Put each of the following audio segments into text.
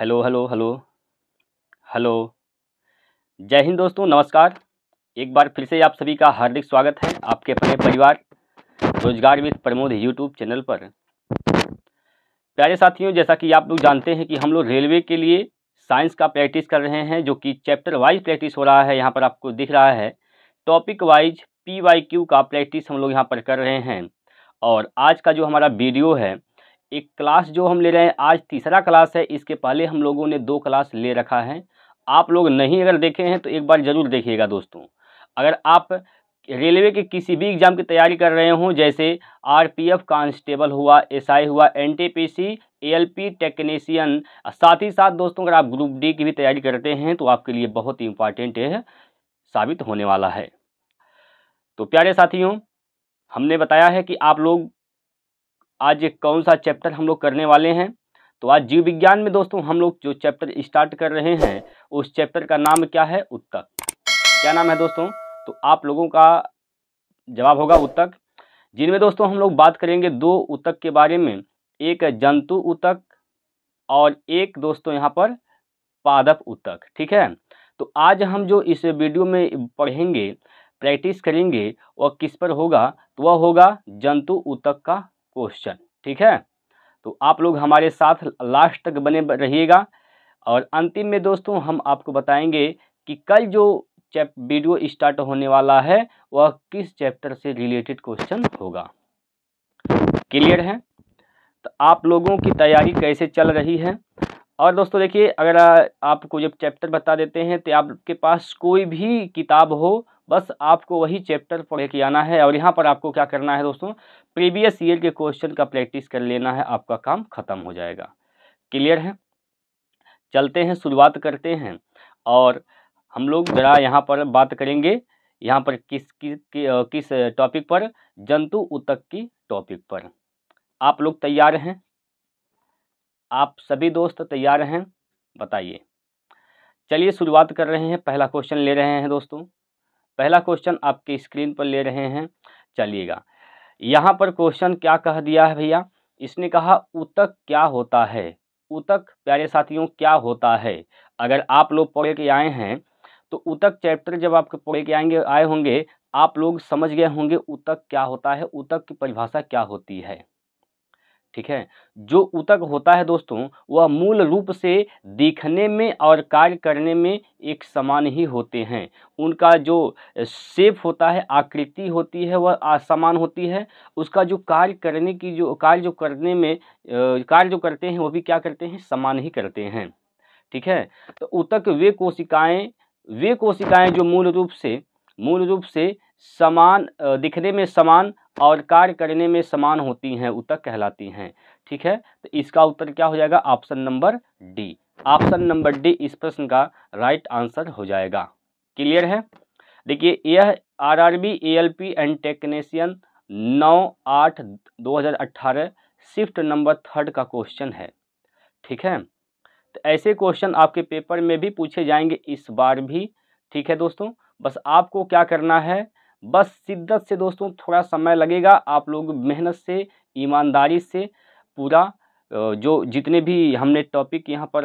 hello hello hello hello जय हिंद दोस्तों नमस्कार एक बार फिर से आप सभी का हार्दिक स्वागत है आपके अपने परिवार रोजगार विद प्रमोद यूट्यूब चैनल पर प्यारे साथियों जैसा कि आप लोग जानते हैं कि हम लोग रेलवे के लिए साइंस का प्रैक्टिस कर रहे हैं जो कि चैप्टर वाइज प्रैक्टिस हो रहा है यहाँ पर आपको दिख रहा है topic wise P Y Q का प्रैक्टिस हम लोग यहाँ पर कर रहे हैं और आज का जो हमारा वीडियो है एक क्लास जो हम ले रहे हैं आज तीसरा क्लास है इसके पहले हम लोगों ने दो क्लास ले रखा है आप लोग नहीं अगर देखे हैं तो एक बार ज़रूर देखिएगा दोस्तों अगर आप रेलवे के किसी भी एग्ज़ाम की तैयारी कर रहे हों जैसे आरपीएफ कांस्टेबल हुआ एसआई हुआ एनटीपीसी पी टेक्नीशियन साथ ही साथ दोस्तों अगर आप ग्रुप डी की भी तैयारी करते हैं तो आपके लिए बहुत ही इम्पॉर्टेंट है साबित होने वाला है तो प्यारे साथियों हमने बताया है कि आप लोग आज कौन सा चैप्टर हम लोग करने वाले हैं तो आज जीव विज्ञान में दोस्तों हम लोग जो चैप्टर स्टार्ट कर रहे हैं उस चैप्टर का नाम क्या है उत्तक क्या नाम है दोस्तों तो आप लोगों का जवाब होगा उत्तक जिनमें दोस्तों हम लोग बात करेंगे दो उत्तक के बारे में एक जंतु उत्तक और एक दोस्तों यहाँ पर पादप उत्तक ठीक है तो आज हम जो इस वीडियो में पढ़ेंगे प्रैक्टिस करेंगे वह किस पर होगा तो वह होगा जंतु उत्तक का क्वेश्चन ठीक है तो आप लोग हमारे साथ लास्ट तक बने रहिएगा और अंतिम में दोस्तों हम आपको बताएंगे कि कल जो चैप वीडियो स्टार्ट होने वाला है वह किस चैप्टर से रिलेटेड क्वेश्चन होगा क्लियर है तो आप लोगों की तैयारी कैसे चल रही है और दोस्तों देखिए अगर आपको जब चैप्टर बता देते हैं तो आपके पास कोई भी किताब हो बस आपको वही चैप्टर पढ़ के आना है और यहाँ पर आपको क्या करना है दोस्तों प्रीवियस ईयर के क्वेश्चन का प्रैक्टिस कर लेना है आपका काम ख़त्म हो जाएगा क्लियर है चलते हैं शुरुआत करते हैं और हम लोग ज़रा यहाँ पर बात करेंगे यहाँ पर किस किस कि, किस टॉपिक पर जंतु उतक की टॉपिक पर आप लोग तैयार हैं आप सभी दोस्त तैयार हैं बताइए चलिए शुरुआत कर रहे हैं पहला क्वेश्चन ले रहे हैं दोस्तों पहला क्वेश्चन आपके स्क्रीन पर ले रहे हैं चलिएगा यहाँ पर क्वेश्चन क्या कह दिया है भैया इसने कहा उतक क्या होता है उतक प्यारे साथियों क्या होता है अगर आप लोग पढ़ के आए हैं तो उतक चैप्टर जब आप पढ़ के आएंगे आए होंगे आप लोग समझ गए होंगे उतक क्या होता है उतक की परिभाषा क्या होती है ठीक है जो ऊतक होता है दोस्तों वह मूल रूप से दिखने में और कार्य करने में एक समान ही होते हैं उनका जो शेप होता है आकृति होती है वह असमान होती है उसका जो कार्य करने की जो कार्य जो करने में कार्य जो करते हैं वो भी क्या करते हैं समान ही करते हैं ठीक है तो ऊतक वे कोशिकाएँ वे कोशिकाएँ जो मूल रूप से मूल रूप से समान दिखने में समान और कार्य करने में समान होती हैं उतक कहलाती हैं ठीक है तो इसका उत्तर क्या हो जाएगा option number D option number D इस प्रश्न का राइट आंसर हो जाएगा क्लियर है देखिए यह आरआरबी एएलपी एंड टेक्नीशियन नौ आठ दो हज़ार अट्ठारह शिफ्ट नंबर थर्ड का क्वेश्चन है ठीक है तो ऐसे क्वेश्चन आपके पेपर में भी पूछे जाएंगे इस बार भी ठीक है दोस्तों बस आपको क्या करना है बस शिद्दत से दोस्तों थोड़ा समय लगेगा आप लोग मेहनत से ईमानदारी से पूरा जो जितने भी हमने टॉपिक यहाँ पर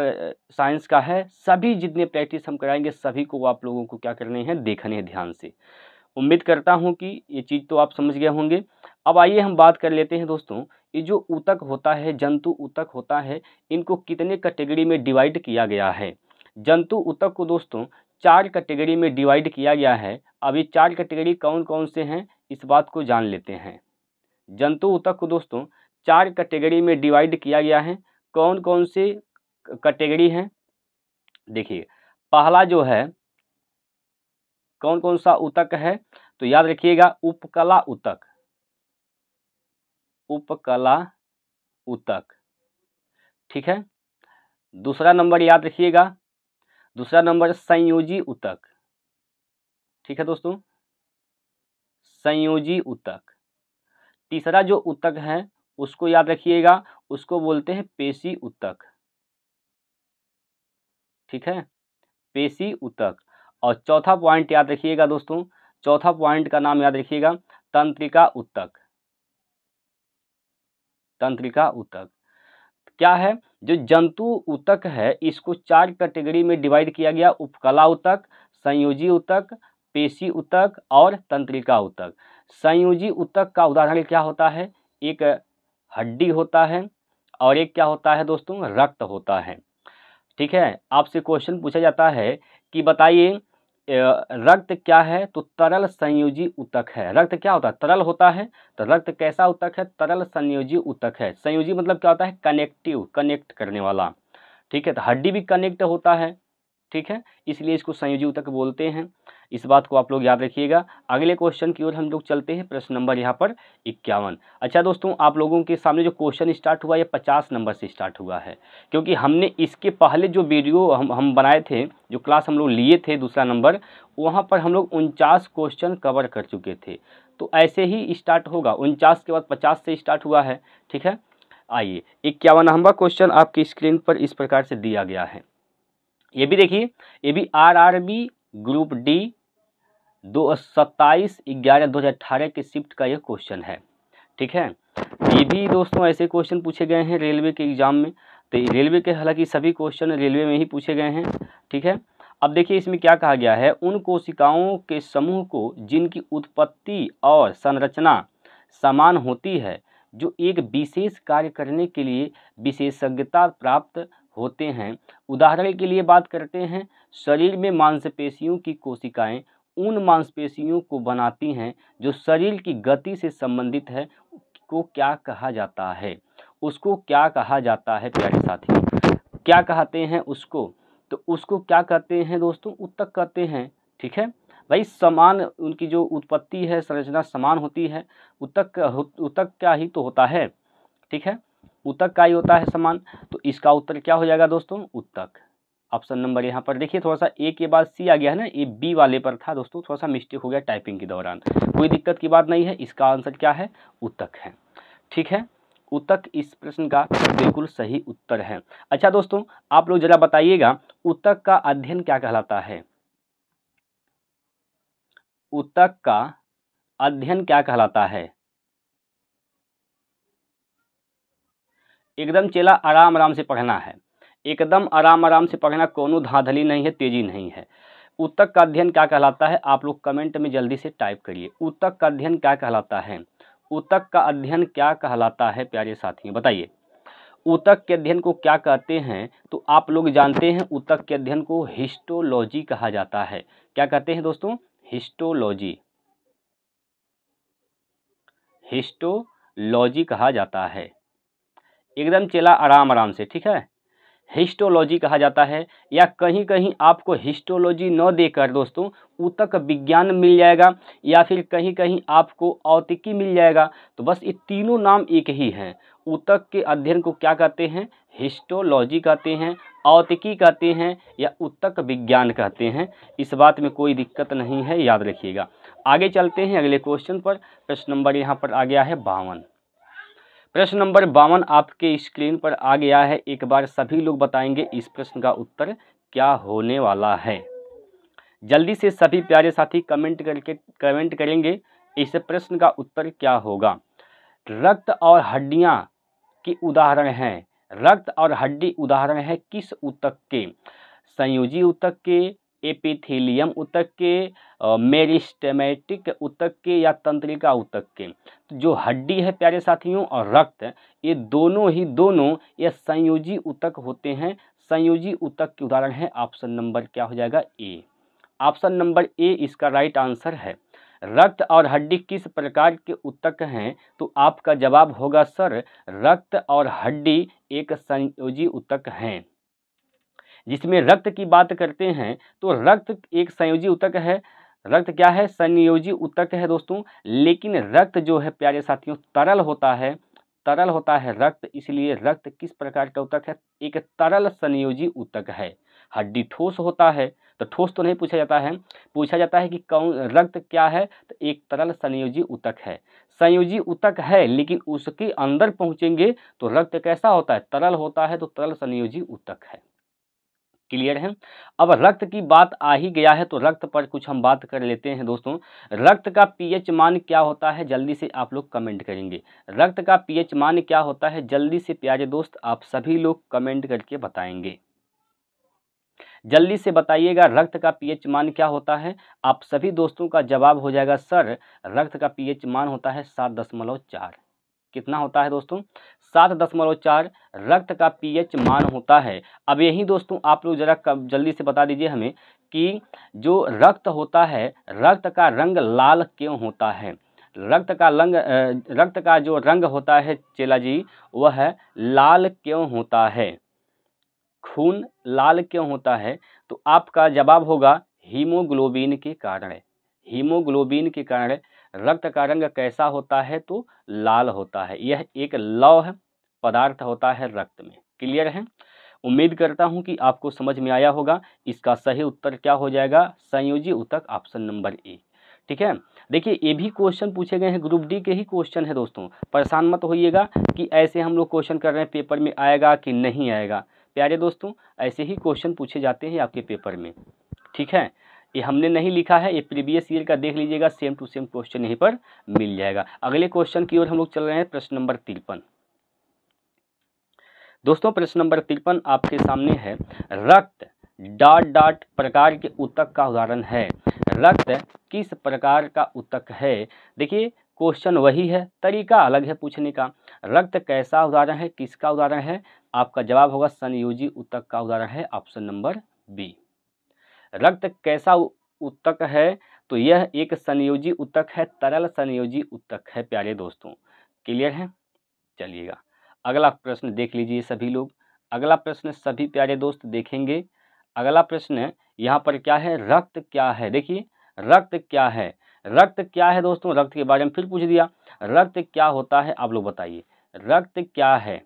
साइंस का है सभी जितने प्रैक्टिस हम कराएंगे सभी को आप लोगों को क्या करने हैं देखने हैं ध्यान से उम्मीद करता हूँ कि ये चीज़ तो आप समझ गए होंगे अब आइए हम बात कर लेते हैं दोस्तों ये जो ऊतक होता है जंतु ऊतक होता है इनको कितने कैटेगरी में डिवाइड किया गया है जंतु ऊतक को दोस्तों चार कैटेगरी में डिवाइड किया गया है अब ये चार कैटेगरी कौन कौन से हैं इस बात को जान लेते हैं जंतु ऊतक को दोस्तों चार कैटेगरी में डिवाइड किया गया है कौन कौन से कैटेगरी हैं देखिए पहला जो है कौन कौन सा ऊतक है तो याद रखिएगा उपकला ऊतक उपकला ऊतक ठीक है दूसरा नंबर याद रखिएगा दूसरा नंबर संयोजी उतक ठीक है दोस्तों संयोजी उतक तीसरा जो उतक है उसको याद रखिएगा उसको बोलते हैं पेशी उतक ठीक है पेशी उतक और चौथा पॉइंट याद रखिएगा दोस्तों चौथा पॉइंट का नाम याद रखिएगा तंत्रिका उत्तक तंत्रिका उतक क्या है जो जंतु उतक है इसको चार कैटेगरी में डिवाइड किया गया उपकला उतक संयोजी उतक पेशी उतक और तंत्रिका उतक संयोजी उतक का उदाहरण क्या होता है एक हड्डी होता है और एक क्या होता है दोस्तों रक्त होता है ठीक है आपसे क्वेश्चन पूछा जाता है कि बताइए रक्त क्या है तो तरल संयोजी उतक है रक्त क्या होता है तरल होता है तो रक्त कैसा उतक है तरल संयोजी उतक है संयोजी मतलब क्या होता है कनेक्टिव कनेक्ट करने वाला ठीक है तो हड्डी भी कनेक्ट होता है ठीक है इसलिए इसको संयोजक बोलते हैं इस बात को आप लोग याद रखिएगा अगले क्वेश्चन की ओर हम लोग चलते हैं प्रश्न नंबर यहाँ पर इक्यावन अच्छा दोस्तों आप लोगों के सामने जो क्वेश्चन स्टार्ट हुआ है पचास नंबर से स्टार्ट हुआ है क्योंकि हमने इसके पहले जो वीडियो हम हम बनाए थे जो क्लास हम लोग लिए थे दूसरा नंबर वहाँ पर हम लोग उनचास क्वेश्चन कवर कर चुके थे तो ऐसे ही स्टार्ट होगा उनचास के बाद पचास से स्टार्ट हुआ है ठीक है आइए इक्यावन नंबर क्वेश्चन आपकी स्क्रीन पर इस प्रकार से दिया गया है ये भी देखिए ये भी आरआरबी ग्रुप डी दो सत्ताईस ग्यारह दो हज़ार अठारह के शिफ्ट का यह क्वेश्चन है ठीक है ये भी दोस्तों ऐसे क्वेश्चन पूछे गए हैं रेलवे के एग्ज़ाम में तो रेलवे के हालांकि सभी क्वेश्चन रेलवे में ही पूछे गए हैं ठीक है अब देखिए इसमें क्या कहा गया है उन कोशिकाओं के समूह को जिनकी उत्पत्ति और संरचना समान होती है जो एक विशेष कार्य करने के लिए विशेषज्ञता प्राप्त होते हैं उदाहरण के लिए बात करते हैं शरीर में मांसपेशियों की कोशिकाएं उन मांसपेशियों को बनाती हैं जो शरीर की गति से संबंधित है को क्या कहा जाता है उसको क्या कहा जाता है प्यारे साथी क्या कहते हैं उसको तो उसको क्या कहते हैं दोस्तों उत्तक कहते हैं ठीक है भाई समान उनकी जो उत्पत्ति है संरचना समान होती है उत्तक उत्तक क्या ही तो होता है ठीक है उतक का ही होता है समान तो इसका उत्तर क्या हो जाएगा दोस्तों उत्तक ऑप्शन नंबर यहाँ पर देखिए थोड़ा सा ए के बाद सी आ गया है ना ये बी वाले पर था दोस्तों थोड़ा सा मिस्टेक हो गया टाइपिंग के दौरान कोई दिक्कत की बात नहीं है इसका आंसर क्या है उत्तक है ठीक है उत्तक इस प्रश्न का बिल्कुल सही उत्तर है अच्छा दोस्तों आप लोग जरा बताइएगा उत्तक का अध्ययन क्या कहलाता है उत्तक का अध्ययन क्या कहलाता है एकदम चेला आराम आराम से पढ़ना है एकदम आराम आराम से पढ़ना कोनो धाँधली नहीं है तेजी नहीं है उत्तक का अध्ययन क्या कहलाता है आप लोग कमेंट में जल्दी से टाइप करिए उत्तक का अध्ययन क्या कहलाता है उत्तक का अध्ययन क्या कहलाता है प्यारे साथियों बताइए उतक के अध्ययन को क्या कहते हैं तो आप लोग जानते हैं उतक के अध्ययन को हिस्टोलॉजी कहा जाता है क्या कहते हैं दोस्तों हिस्टोलॉजी हिस्टोलॉजी कहा जाता है एकदम चला आराम आराम से ठीक है हिस्टोलॉजी कहा जाता है या कहीं कहीं आपको हिस्टोलॉजी न देकर दोस्तों उतक विज्ञान मिल जाएगा या फिर कहीं कहीं आपको औतिकी मिल जाएगा तो बस ये तीनों नाम एक ही हैं उतक के अध्ययन को क्या कहते हैं हिस्टोलॉजी कहते हैं औतिकी कहते हैं या उतक विज्ञान कहते हैं इस बात में कोई दिक्कत नहीं है याद रखिएगा आगे चलते हैं अगले क्वेश्चन पर प्रश्न नंबर यहाँ पर आ गया है बावन प्रश्न नंबर बावन आपके स्क्रीन पर आ गया है एक बार सभी लोग बताएंगे इस प्रश्न का उत्तर क्या होने वाला है जल्दी से सभी प्यारे साथी कमेंट करके कमेंट करेंगे इस प्रश्न का उत्तर क्या होगा रक्त और हड्डियाँ की उदाहरण हैं रक्त और हड्डी उदाहरण है किस उतक के संयोजी उतक के एपिथेलियम उतक के मेरिस्टेमेटिक उतक के या तंत्रिका उतक के तो जो हड्डी है प्यारे साथियों और रक्त ये दोनों ही दोनों ये संयोजी उतक होते हैं संयोजी उतक के उदाहरण है ऑप्शन नंबर क्या हो जाएगा ए ऑप्शन नंबर ए इसका राइट आंसर है रक्त और हड्डी किस प्रकार के उत्तक हैं तो आपका जवाब होगा सर रक्त और हड्डी एक संयोजी उत्तक हैं जिसमें रक्त की बात करते हैं तो रक्त एक संयोजी उतक है रक्त क्या है संयोजी उतक है दोस्तों लेकिन रक्त जो है प्यारे साथियों तरल होता है तरल होता है रक्त इसलिए रक्त किस प्रकार का उतक है एक तरल संयोजी उतक है हड्डी ठोस होता है तो ठोस तो नहीं पूछा जाता है पूछा जाता है कि कौन रक्त क्या है तो एक तरल संयोजी उतक है संयोजी उतक है लेकिन उसके अंदर पहुंचेंगे तो रक्त कैसा होता है तरल होता है तो तरल संयोजी उतक है क्लियर है अब रक्त की बात आ ही गया है तो रक्त पर कुछ हम बात कर लेते हैं दोस्तों रक्त का पीएच मान क्या होता है जल्दी से आप लोग कमेंट करेंगे रक्त का पीएच मान क्या होता है जल्दी से प्यारे दोस्त आप सभी लोग कमेंट करके बताएंगे जल्दी से बताइएगा रक्त का पीएच मान क्या होता है आप सभी दोस्तों का जवाब हो जाएगा सर रक्त का पीएच मान होता है सात दशमलव चार कितना होता है दोस्तों सात दशमलव चार रक्त का पीएच मान होता है अब यही दोस्तों आप लोग जरा जल्दी से बता दीजिए हमें कि जो रक्त होता है रक्त का रंग लाल क्यों होता है रक्त का रंग रक्त का जो रंग होता है चेला जी वह लाल क्यों होता है खून लाल क्यों होता है तो आपका जवाब होगा हीमोग्लोबिन के कारण हीमोग्लोबिन के कारण रक्त का रंग कैसा होता है तो लाल होता है यह एक लौह पदार्थ होता है रक्त में क्लियर है उम्मीद करता हूं कि आपको समझ में आया होगा इसका सही उत्तर क्या हो जाएगा संयोजी उत्तक ऑप्शन नंबर ए ठीक है देखिए ये भी क्वेश्चन पूछे गए हैं ग्रुप डी के ही क्वेश्चन है दोस्तों परेशान मत होइएगा कि ऐसे हम लोग क्वेश्चन कर रहे हैं पेपर में आएगा कि नहीं आएगा प्यारे दोस्तों ऐसे ही क्वेश्चन पूछे जाते हैं आपके पेपर में ठीक है ये हमने नहीं लिखा है ये प्रीवियस ईयर का देख लीजिएगा सेम टू सेम क्वेश्चन यहीं पर मिल जाएगा अगले क्वेश्चन की ओर हम लोग चल रहे हैं प्रश्न नंबर तिरपन दोस्तों प्रश्न नंबर तिरपन आपके सामने है रक्त डॉट डॉट प्रकार के उत्तक का उदाहरण है रक्त किस प्रकार का उत्तक है देखिए क्वेश्चन वही है तरीका अलग है पूछने का रक्त कैसा उदाहरण है किसका उदाहरण है आपका जवाब होगा संयोजी उत्तक का उदाहरण है ऑप्शन नंबर बी रक्त कैसा उत्तक है तो यह एक संयोजी उत्तक है तरल संयोजी उत्तक है प्यारे दोस्तों क्लियर है चलिएगा अगला प्रश्न देख लीजिए सभी लोग अगला प्रश्न सभी प्यारे दोस्त देखेंगे अगला प्रश्न यहाँ पर क्या है रक्त क्या है देखिए रक्त क्या है रक्त क्या है दोस्तों रक्त के बारे में फिर पूछ दिया रक्त क्या होता है आप लोग बताइए रक्त क्या है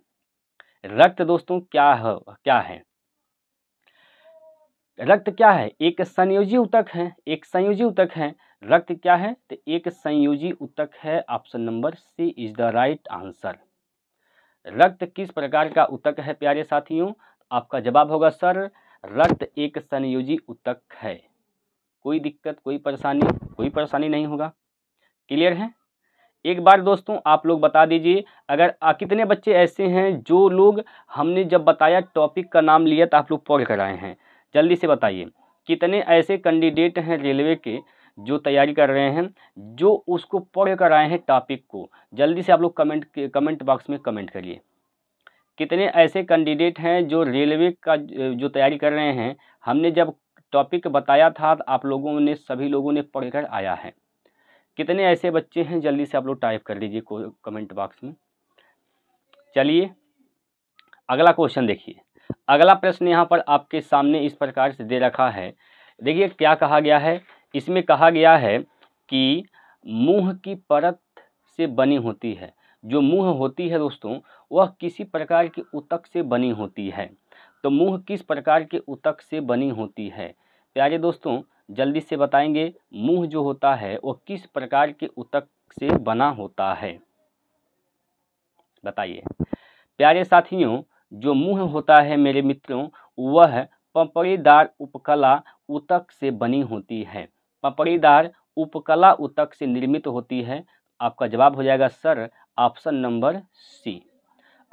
रक्त दोस्तों क्या है क्या है रक्त क्या है एक संयोजी उतक है एक संयोजी उतक है रक्त क्या है तो एक संयोजी उतक है option number C is the right answer रक्त किस प्रकार का उतक है प्यारे साथियों आपका जवाब होगा सर रक्त एक संयोजी उतक है कोई दिक्कत कोई परेशानी कोई परेशानी नहीं होगा क्लियर है एक बार दोस्तों आप लोग बता दीजिए अगर आ, कितने बच्चे ऐसे हैं जो लोग हमने जब बताया टॉपिक का नाम लिया तो आप लोग पढ़ कर आए हैं जल्दी से बताइए कितने ऐसे कैंडिडेट हैं रेलवे के जो तैयारी कर रहे हैं जो उसको पढ़ कर आए हैं टॉपिक को जल्दी से आप लोग कमेंट कमेंट बॉक्स में कमेंट करिए कितने ऐसे कैंडिडेट हैं जो रेलवे का जो तैयारी कर रहे हैं हमने जब टॉपिक बताया था तो आप लोगों ने सभी लोगों ने पढ़ कर आया है कितने ऐसे बच्चे हैं जल्दी से आप लोग टाइप कर लीजिए कमेंट बॉक्स में चलिए अगला क्वेश्चन देखिए अगला प्रश्न यहाँ पर आपके सामने इस प्रकार से दे रखा है देखिए क्या कहा गया है इसमें कहा गया है कि मुँह की परत से बनी होती है जो मुँह होती है दोस्तों वह किसी प्रकार की उतक से बनी होती है तो मुँह किस प्रकार के उतक से बनी होती है प्यारे दोस्तों जल्दी से बताएंगे मुँह जो होता है वह किस प्रकार के उतक से बना होता है बताइए प्यारे साथियों जो मुँह होता है मेरे मित्रों वह पपड़ीदार उपकला उतक से बनी होती है पपड़ीदार उपकला उतक से निर्मित होती है आपका जवाब हो जाएगा sir option number C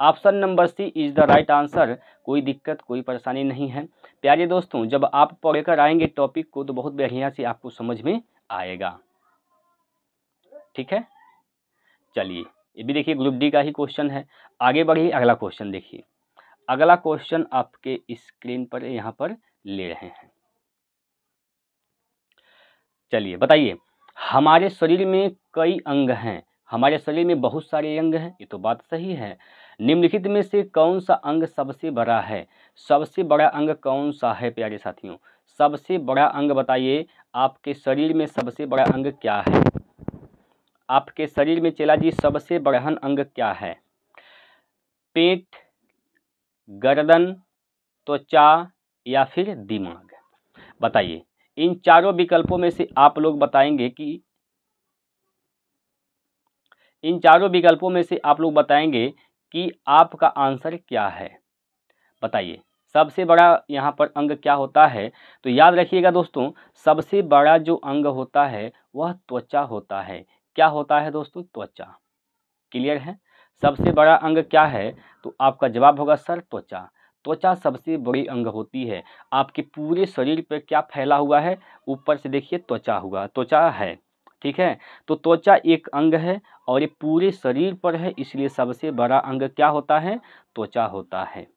option number C is the right answer कोई दिक्कत कोई परेशानी नहीं है प्यारे दोस्तों जब आप पढ़ कर आएंगे टॉपिक को तो बहुत बढ़िया से आपको समझ में आएगा ठीक है चलिए ये भी देखिए ग्रुप डी का ही क्वेश्चन है आगे बढ़िए अगला क्वेश्चन देखिए अगला क्वेश्चन आपके स्क्रीन पर यहाँ पर ले रहे हैं चलिए बताइए हमारे शरीर में कई अंग हैं हमारे शरीर में बहुत सारे अंग हैं ये तो बात सही है निम्नलिखित में से कौन सा अंग सबसे बड़ा है सबसे बड़ा अंग कौन सा है प्यारे साथियों सबसे बड़ा अंग बताइए आपके शरीर में सबसे बड़ा अंग क्या है आपके शरीर में चेला जी सबसे बड़हन अंग क्या है पेट गर्दन त्वचा या फिर दिमाग बताइए इन चारों विकल्पों में से आप लोग बताएंगे कि इन चारों विकल्पों में से आप लोग बताएंगे कि आपका आंसर क्या है बताइए सबसे बड़ा यहाँ पर अंग क्या होता है तो याद रखिएगा दोस्तों सबसे बड़ा जो अंग होता है वह त्वचा होता है क्या होता है दोस्तों त्वचा क्लियर है सबसे बड़ा अंग क्या है तो आपका जवाब होगा सर त्वचा त्वचा सबसे बड़ी अंग होती है आपके पूरे शरीर पर क्या फैला हुआ है ऊपर से देखिए त्वचा हुआ त्वचा है ठीक है तो त्वचा एक अंग है और ये पूरे शरीर पर है इसलिए सबसे बड़ा अंग क्या होता है त्वचा होता है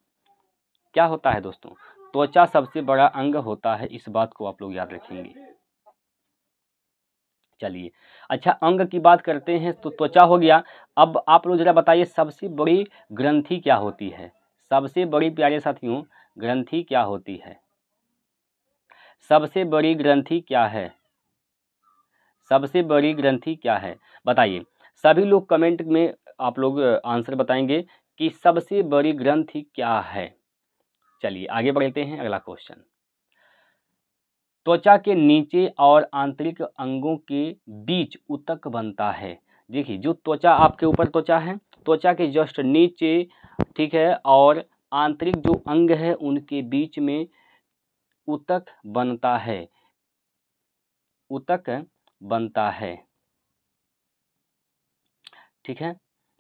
क्या होता है दोस्तों त्वचा सबसे बड़ा अंग होता है इस बात को आप लोग याद रखेंगे चलिए अच्छा अंग की बात करते हैं तो त्वचा हो गया अब आप लोग ज़रा बताइए सबसे बड़ी ग्रंथि क्या होती है सबसे बड़ी प्यारे साथियों ग्रंथि क्या होती है सबसे बड़ी ग्रंथि क्या है सबसे बड़ी ग्रंथि क्या है बताइए सभी लोग कमेंट में आप लोग आंसर बताएंगे कि सबसे बड़ी ग्रंथि क्या है चलिए आगे बढ़ते हैं अगला क्वेश्चन त्वचा के नीचे और आंतरिक अंगों के बीच उतक बनता है देखिए जो त्वचा आपके ऊपर त्वचा है त्वचा के जस्ट नीचे ठीक है और आंतरिक जो अंग है उनके बीच में उतक बनता है उतक बनता है ठीक है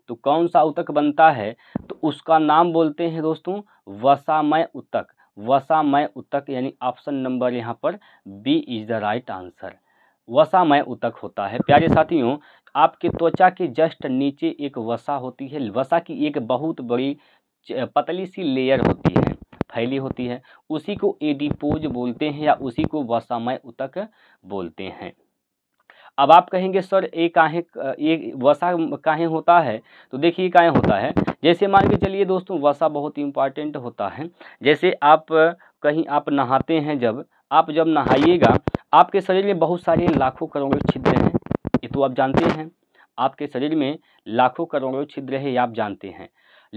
तो कौन सा उतक बनता है तो उसका नाम बोलते हैं दोस्तों वसामय उतक वसामय उतक यानी ऑप्शन नंबर यहाँ पर B is the right answer वसामय उतक होता है प्यारे साथियों आपके त्वचा के जस्ट नीचे एक वसा होती है वसा की एक बहुत बड़ी पतली सी लेयर होती है फैली होती है उसी को एडिपोज बोलते हैं या उसी को वसामय उतक बोलते हैं अब आप कहेंगे सर ये काहें ये वसा काहें होता है तो देखिए काहें होता है जैसे मान के चलिए दोस्तों वसा बहुत इम्पॉर्टेंट होता है जैसे आप कहीं आप नहाते हैं जब आप जब नहाइएगा आपके शरीर में बहुत सारे लाखों करोड़ों छिद्र हैं ये तो आप जानते हैं आपके शरीर में लाखों करोड़ों छिद्र है ये आप जानते हैं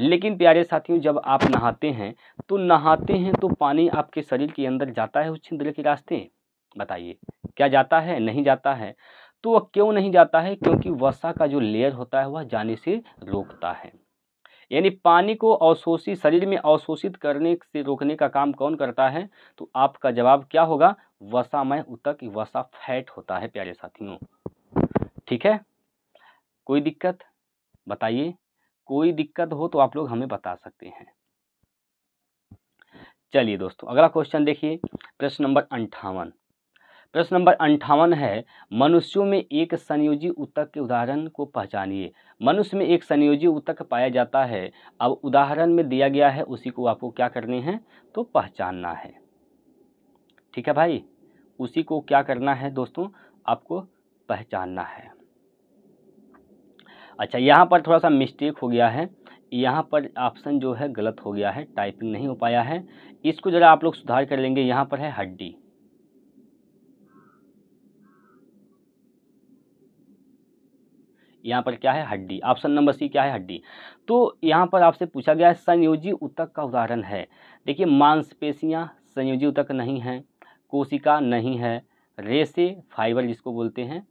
लेकिन प्यारे साथियों जब आप नहाते हैं तो नहाते हैं तो पानी आपके शरीर के अंदर जाता है उस छिद्र के रास्ते बताइए क्या जाता है नहीं जाता है तो वह क्यों नहीं जाता है क्योंकि वसा का जो लेयर होता है वह जाने से रोकता है यानी पानी को अवशोषित शरीर में अवशोषित करने से रोकने का काम कौन करता है तो आपका जवाब क्या होगा वसामय उतक वसा फैट होता है प्यारे साथियों ठीक है कोई दिक्कत बताइए कोई दिक्कत हो तो आप लोग हमें बता सकते हैं चलिए दोस्तों अगला क्वेश्चन देखिए प्रश्न नंबर अंठावन प्रश्न नंबर अंठावन है मनुष्यों में एक संयोजी उत्तक के उदाहरण को पहचानिए मनुष्य में एक संयोजी उत्तक पाया जाता है अब उदाहरण में दिया गया है उसी को आपको क्या करनी है तो पहचानना है ठीक है भाई उसी को क्या करना है दोस्तों आपको पहचानना है अच्छा यहाँ पर थोड़ा सा मिस्टेक हो गया है यहाँ पर ऑप्शन जो है गलत हो गया है टाइपिंग नहीं हो पाया है इसको ज़रा आप लोग सुधार कर लेंगे यहाँ पर है हड्डी यहाँ पर क्या है हड्डी ऑप्शन नंबर सी क्या है हड्डी तो यहाँ पर आपसे पूछा गया है संयोजी उतक का उदाहरण है देखिए मांसपेशियाँ संयोजी उतक नहीं हैं कोशिका नहीं है रेसे फाइबर जिसको बोलते हैं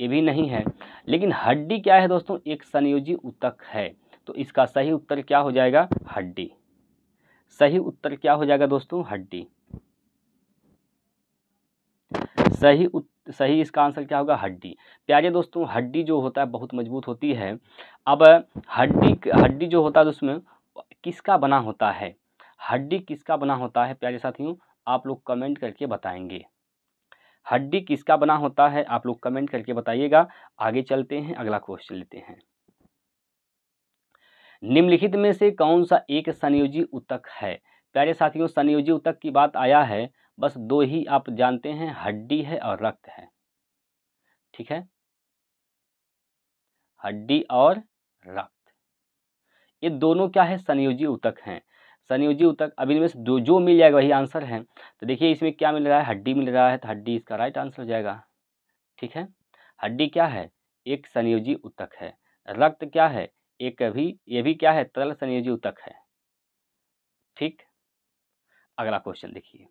ये भी नहीं है लेकिन हड्डी क्या है दोस्तों एक संयोजी उतक है तो इसका सही उत्तर क्या हो जाएगा हड्डी सही उत्तर क्या हो जाएगा दोस्तों हड्डी सही उत्तर सही इसका आंसर क्या होगा हड्डी प्यारे दोस्तों हड्डी जो होता है बहुत मजबूत होती है अब हड्डी हड्डी जो होता है तो उसमें किसका बना होता है हड्डी किसका बना होता है प्यारे साथियों आप लोग कमेंट करके बताएंगे हड्डी किसका बना होता है आप लोग कमेंट करके बताइएगा आगे चलते हैं अगला क्वेश्चन लेते हैं निम्नलिखित में से कौन सा एक संयोजी उतक है प्यारे साथियों संयोजी उतक की बात आया है बस दो ही आप जानते हैं हड्डी है और रक्त है ठीक है हड्डी और रक्त ये दोनों क्या है संयोजी उतक हैं संयोजी उतक अभी इनमें से जो मिल जाएगा वही आंसर है तो देखिए इसमें क्या मिल रहा है हड्डी मिल रहा है तो हड्डी इसका राइट आंसर हो जाएगा ठीक है हड्डी क्या है एक संयोजी उतक है रक्त क्या है एक भी ये भी क्या है तरल संयोजी उतक है ठीक अगला क्वेश्चन देखिए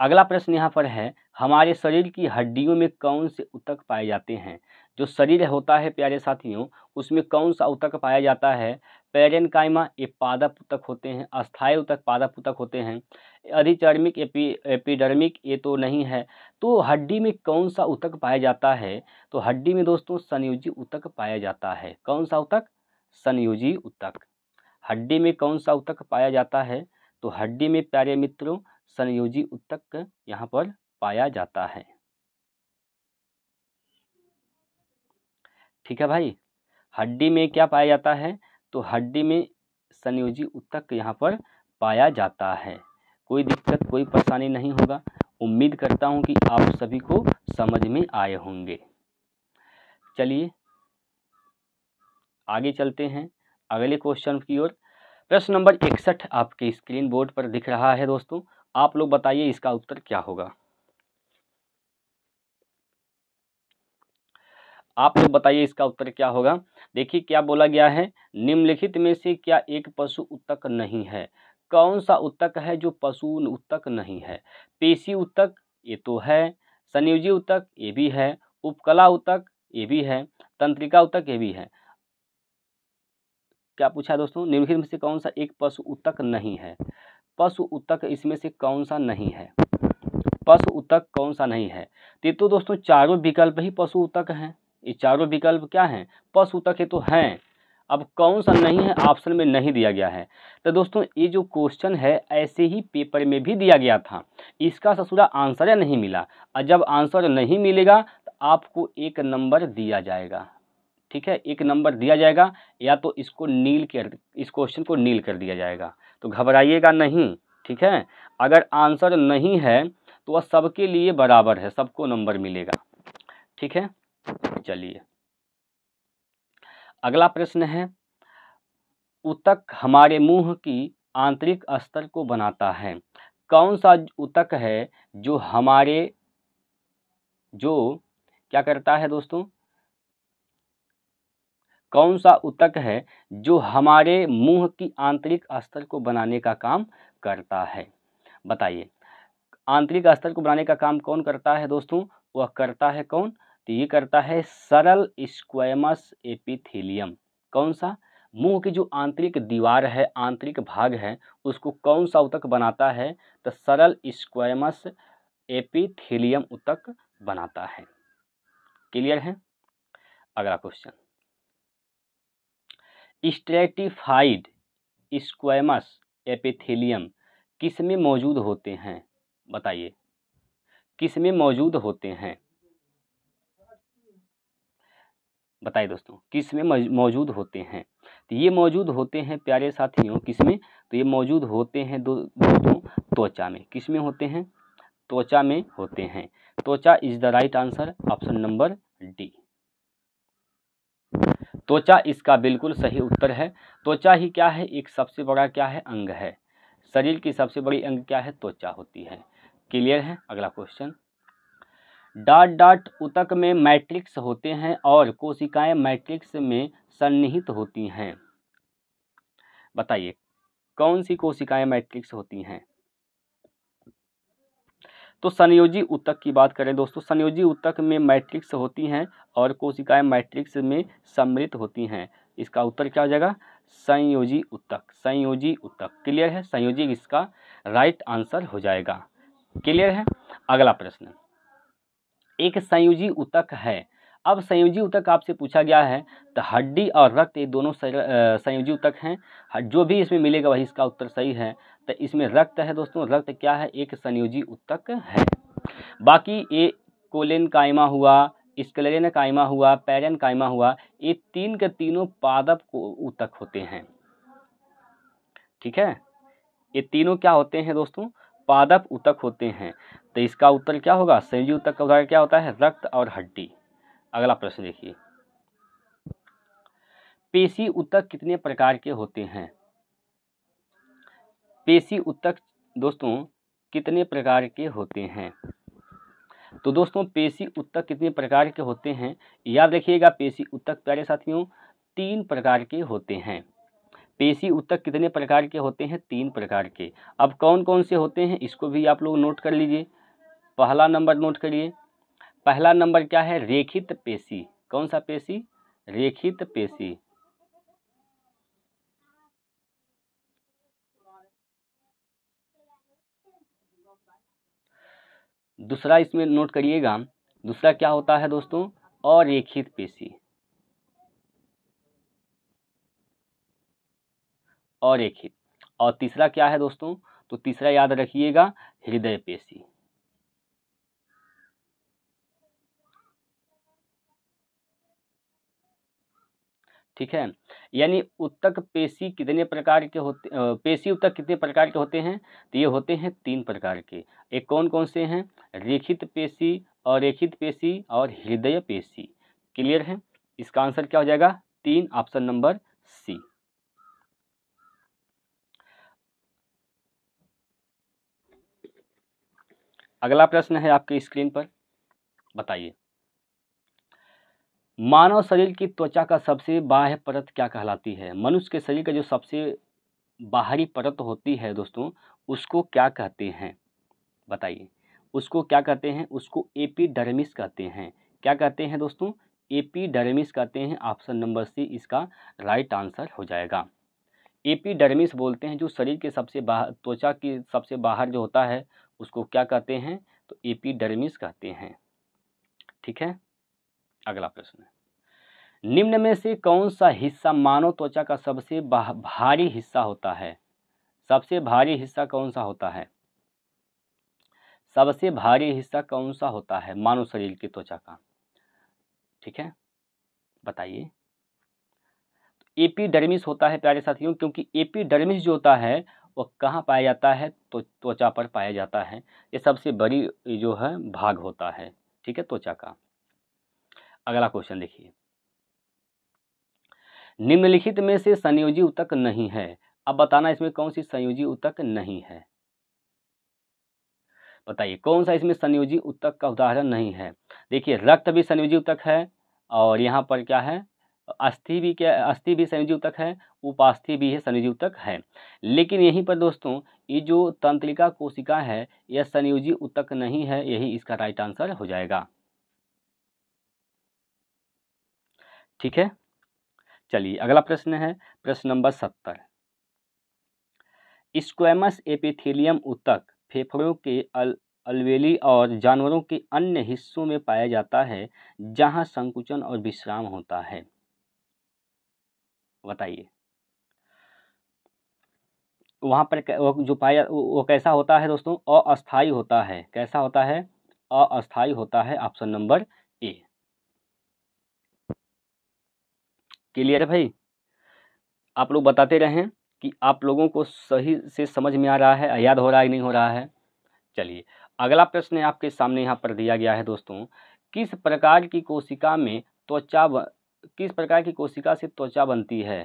अगला प्रश्न यहाँ पर है हमारे शरीर की हड्डियों में कौन से उतक पाए जाते हैं जो शरीर होता है प्यारे साथियों उसमें कौन सा उतक पाया जाता है पैरन कायमा ये पादप उतक होते हैं अस्थायी उतक पादप उतक होते हैं अधिचर्मिक एपी एपिडर्मिक ये तो नहीं है तो हड्डी में कौन सा उतक पाया जाता है तो हड्डी में दोस्तों संयोजी उतक पाया जाता है कौन सा उतक संयोजी उतक हड्डी में कौन सा उतक पाया जाता है तो हड्डी में प्यारे मित्रों संयोजी उत्तक यहाँ पर पाया जाता है ठीक है भाई हड्डी में क्या पाया जाता है तो हड्डी में संयोजी उत्तक यहाँ पर पाया जाता है कोई दिक्कत कोई परेशानी नहीं होगा उम्मीद करता हूँ कि आप सभी को समझ में आए होंगे चलिए आगे चलते हैं अगले क्वेश्चन की ओर प्रश्न नंबर इकसठ आपके स्क्रीन बोर्ड पर दिख रहा है दोस्तों आप लोग बताइए इसका उत्तर क्या होगा आप लोग बताइए इसका उत्तर क्या होगा देखिए क्या बोला गया है निम्नलिखित में से क्या एक पशु उत्तक नहीं है कौन सा उत्तक है जो पशु उत्तक नहीं है पेशी उत्तक ये तो है संयोजी उत्तक ये भी है उपकला उत्तक ये भी है तंत्रिका उत्तक ये भी है क्या पूछा दोस्तों निम्नलिखित में से कौन सा एक पशु उत्तक नहीं है पशु उत्तक इसमें से कौन सा नहीं है पशु उत्तक कौन सा नहीं है तो ये तो दोस्तों चारों विकल्प ही पशु उत्तक हैं ये चारों विकल्प क्या हैं पशु उत्तक ये तो हैं अब कौन सा नहीं है ऑप्शन में नहीं दिया गया है तो दोस्तों ये जो क्वेश्चन है ऐसे ही पेपर में भी दिया गया था इसका ससुरा आंसर नहीं मिला और जब आंसर नहीं मिलेगा तो आपको एक नंबर दिया जाएगा ठीक है एक नंबर दिया जाएगा या तो इसको नील कर इस क्वेश्चन को नील कर दिया जाएगा तो घबराइएगा नहीं ठीक है अगर आंसर नहीं है तो वह सबके लिए बराबर है सबको नंबर मिलेगा ठीक है चलिए अगला प्रश्न है उतक हमारे मुंह की आंतरिक स्तर को बनाता है कौन सा उतक है जो हमारे जो क्या करता है दोस्तों कौन सा उतक है जो हमारे मुंह की आंतरिक स्तर को बनाने का काम करता है बताइए आंतरिक स्तर को बनाने का काम कौन करता है दोस्तों वह करता है कौन तो ये करता है सरल स्क्वेमस एपिथेलियम कौन सा मुंह की जो आंतरिक दीवार है आंतरिक भाग है उसको कौन सा उतक बनाता है तो सरल स्क्वेमस एपिथेलियम उतक बनाता है क्लियर है अगला क्वेश्चन स्ट्रेटिफाइड स्क्वेमस एपिथेलियम किस में मौजूद होते हैं बताइए किस में मौजूद होते हैं बताइए दोस्तों किस में मौजूद होते हैं तो ये मौजूद होते हैं प्यारे साथियों किस में तो ये मौजूद होते हैं दो दोस्तों त्वचा में किस में होते हैं त्वचा में होते हैं त्वचा is the right answer option number D त्वचा इसका बिल्कुल सही उत्तर है त्वचा ही क्या है एक सबसे बड़ा क्या है अंग है शरीर की सबसे बड़ी अंग क्या है त्वचा होती है क्लियर है अगला क्वेश्चन डॉट डॉट उतक में मैट्रिक्स होते हैं और कोशिकाएं मैट्रिक्स में सन्निहित होती हैं बताइए कौन सी कोशिकाएं मैट्रिक्स होती हैं तो संयोजी उत्तक की बात करें दोस्तों संयोजी उत्तक में मैट्रिक्स होती हैं और कोशिकाएं मैट्रिक्स में सम्मिलित होती हैं इसका उत्तर क्या हो जाएगा संयोजी उत्तक संयोजी उत्तक क्लियर है संयोजी इसका राइट आंसर हो जाएगा क्लियर है अगला प्रश्न एक संयोजी उत्तक है अब संयोजी उतक आपसे पूछा गया है तो हड्डी और रक्त ये दोनों संयोजी उतक हैं जो भी इसमें मिलेगा वही इसका उत्तर सही है तो इसमें रक्त है दोस्तों रक्त क्या है एक संयोजी उतक है बाकी ये कोलेन कायमा हुआ स्कलेन कायमा हुआ पैरन कायमा हुआ ये तीन के तीनों पादप को उतक होते हैं ठीक है ये तीनों क्या होते हैं दोस्तों पादप उतक होते हैं तो इसका उत्तर क्या होगा संयोजी उतक का उदाहरण क्या होता है रक्त और हड्डी अगला प्रश्न देखिए पेशी उत्तक कितने प्रकार के होते हैं पेशी उत्तक दोस्तों कितने प्रकार के होते हैं तो दोस्तों पेशी उत्तक कितने प्रकार के होते हैं याद रखिएगा पेशी उत्तक प्यारे साथियों तीन प्रकार के होते हैं पेशी उत्तक कितने प्रकार के होते हैं तीन प्रकार के अब कौन कौन से होते हैं इसको भी आप लोग नोट कर लीजिए पहला नंबर नोट करिए पहला नंबर क्या है रेखित पेशी कौन सा पेशी रेखित पेशी दूसरा इसमें नोट करिएगा दूसरा क्या होता है दोस्तों अरेखित पेशी अरेखित और तीसरा क्या है दोस्तों तो तीसरा याद रखिएगा हृदय पेशी ठीक है यानी उत्तक पेशी कितने प्रकार के होते पेशी उत्तक कितने प्रकार के होते हैं तो ये होते हैं तीन प्रकार के एक कौन कौन से हैं रेखित पेशी अरेखित पेशी और हृदय पेशी क्लियर है इसका आंसर क्या हो जाएगा तीन ऑप्शन नंबर सी अगला प्रश्न है आपके स्क्रीन पर बताइए मानव शरीर की त्वचा का सबसे बाह्य परत क्या कहलाती है मनुष्य के शरीर का जो सबसे बाहरी परत होती है दोस्तों उसको क्या कहते हैं बताइए उसको क्या कहते हैं उसको एपीडर्मिस कहते हैं क्या कहते हैं दोस्तों एपीडर्मिस कहते हैं ऑप्शन नंबर सी इसका राइट आंसर हो जाएगा एपीडर्मिस बोलते हैं जो शरीर के सबसे बाहर त्वचा की सबसे बाहर जो होता है उसको क्या कहते हैं तो एपीडर्मिस कहते हैं ठीक है अगला प्रश्न है निम्न में से कौन सा हिस्सा मानव त्वचा का सबसे भारी हिस्सा होता है सबसे भारी हिस्सा कौन सा होता है सबसे भारी हिस्सा कौन सा होता है मानव शरीर की त्वचा का ठीक है बताइए एपीडर्मिस होता है प्यारे साथियों क्योंकि एपीडर्मिस जो होता है वो कहाँ पाया जाता है तो त्वचा पर पाया जाता है ये सबसे बड़ी जो है भाग होता है ठीक है त्वचा का अगला क्वेश्चन देखिए निम्नलिखित में से संयोजी उतक नहीं है अब बताना इसमें कौन सी संयोजी उतक नहीं है बताइए कौन सा इसमें संयोजी उतक का उदाहरण नहीं है देखिए रक्त भी संयोजी उतक है और यहाँ पर क्या है अस्थि भी क्या अस्थि भी संयोजी उतक है उपास्थि भी है संयोजी उतक है लेकिन यहीं पर दोस्तों ये जो तंत्रिका कोशिका है यह संयोजी उत्तक नहीं है यही इसका राइट आंसर हो जाएगा ठीक है चलिए अगला प्रश्न है प्रश्न नंबर सत्तर स्क्वेमस एपिथेलियम उतक फेफड़ों के अल अलवेली और जानवरों के अन्य हिस्सों में पाया जाता है जहां संकुचन और विश्राम होता है बताइए वहां पर जो पाया वो कैसा होता है दोस्तों अस्थाई होता है कैसा होता है अस्थाई होता है ऑप्शन नंबर क्लियर है भाई आप लोग बताते रहें कि आप लोगों को सही से समझ में आ रहा है याद हो रहा है नहीं हो रहा है चलिए अगला प्रश्न आपके सामने यहाँ पर दिया गया है दोस्तों किस प्रकार की कोशिका में त्वचा किस प्रकार की कोशिका से त्वचा बनती है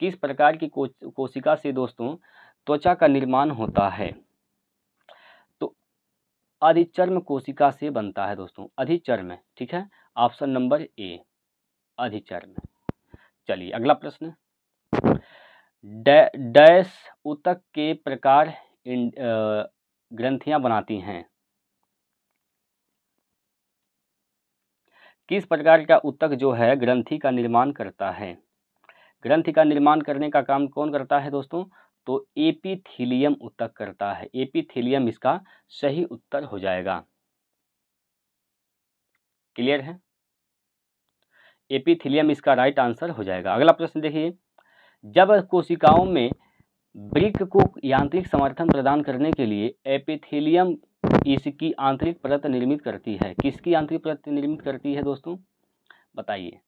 किस प्रकार की को, कोशिका से दोस्तों त्वचा का निर्माण होता है तो अधिचर्म कोशिका से बनता है दोस्तों अधिचर्म ठीक है ऑप्शन नंबर ए अधिचर में चलिए अगला प्रश्न डैश उतक के प्रकार ग्रंथियां बनाती हैं किस प्रकार का उत्तक जो है ग्रंथि का निर्माण करता है ग्रंथि का निर्माण करने का काम कौन करता है दोस्तों तो एपीथिलियम उत्तक करता है एपीथिलियम इसका सही उत्तर हो जाएगा क्लियर है एपिथिलियम इसका राइट आंसर हो जाएगा अगला प्रश्न देखिए जब कोशिकाओं में ब्रिक को यांत्रिक समर्थन प्रदान करने के लिए एपिथिलियम इसकी आंतरिक परत निर्मित करती है किसकी आंतरिक परत निर्मित करती है दोस्तों बताइए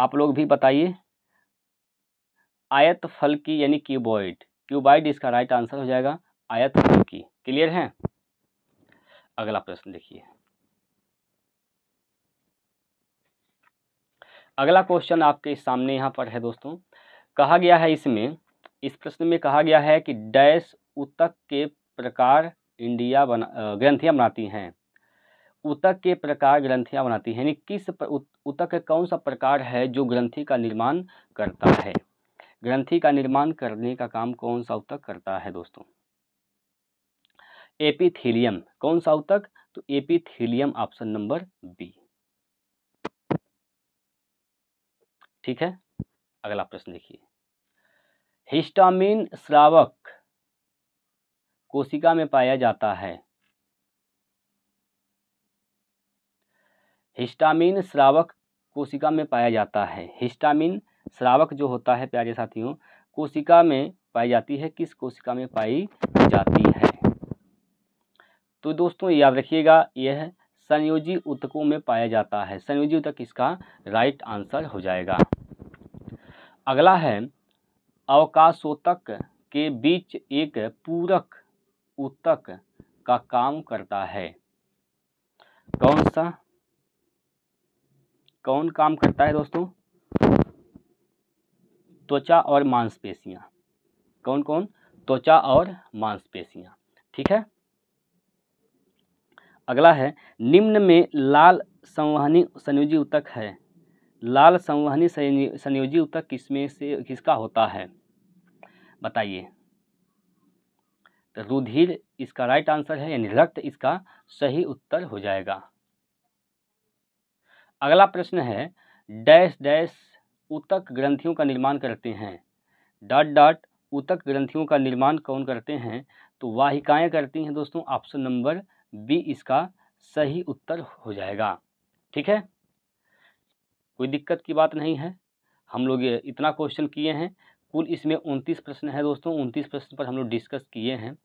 आप लोग भी बताइए आयत फल की यानी क्यूबॉइड क्यूबॉइड इसका राइट आंसर हो जाएगा आयत फल की क्लियर है अगला प्रश्न देखिए अगला क्वेश्चन आपके सामने यहाँ पर है दोस्तों कहा गया है इसमें इस प्रश्न में कहा गया है कि डैश उतक के प्रकार इंडिया बना ग्रंथियाँ बनाती हैं उतक के प्रकार ग्रंथियाँ बनाती हैं यानी किस उत, उतक कौन सा प्रकार है जो ग्रंथि का निर्माण करता है ग्रंथि का निर्माण करने का काम कौन सा उतक करता है दोस्तों एपिथेलियम कौन सा उतक तो एपिथेलियम ऑप्शन नंबर बी ठीक है अगला प्रश्न देखिए हिस्टामिन श्रावक कोशिका में पाया जाता है हिस्टामिन श्रावक कोशिका में पाया जाता है हिस्टामिन श्रावक जो होता है प्यारे साथियों कोशिका में पाई जाती है किस कोशिका में पाई जाती है तो दोस्तों याद रखिएगा यह संयोजी उत्तकों में पाया जाता है संयोजी उत्तक इसका राइट आंसर हो जाएगा अगला है अवकाशोतक के बीच एक पूरक उत्तक का काम करता है कौन सा कौन काम करता है दोस्तों त्वचा और मांसपेशियां कौन कौन त्वचा और मांसपेशियां ठीक है अगला है निम्न में लाल संवहनी संयोजी उतक है लाल संवहनी संयोजी उतक किसमें से किसका होता है बताइए तो रुधिर इसका राइट आंसर है यानी रक्त इसका सही उत्तर हो जाएगा अगला प्रश्न है डैश डैश उतक ग्रंथियों का निर्माण करते हैं डॉट डॉट उतक ग्रंथियों का निर्माण कौन करते हैं तो वाहिकाएं करती हैं दोस्तों ऑप्शन नंबर बी इसका सही उत्तर हो जाएगा ठीक है कोई दिक्कत की बात नहीं है हम लोग इतना क्वेश्चन किए हैं कुल इसमें उनतीस प्रश्न है दोस्तों उनतीस प्रश्न पर हम लोग डिस्कस किए हैं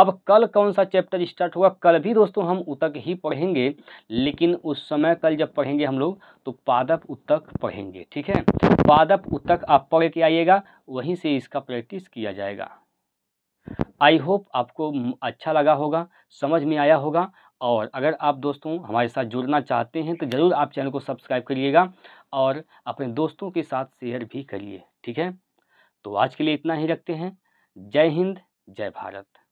अब कल कौन सा चैप्टर स्टार्ट हुआ कल भी दोस्तों हम उतक ही पढ़ेंगे लेकिन उस समय कल जब पढ़ेंगे हम लोग तो पादप उतक पढ़ेंगे ठीक है पादप उतक आप पढ़ के आइएगा वहीं से इसका प्रैक्टिस किया जाएगा आई होप आपको अच्छा लगा होगा समझ में आया होगा और अगर आप दोस्तों हमारे साथ जुड़ना चाहते हैं तो ज़रूर आप चैनल को सब्सक्राइब करिएगा और अपने दोस्तों के साथ शेयर भी करिए ठीक है तो आज के लिए इतना ही रखते हैं जय हिंद जय भारत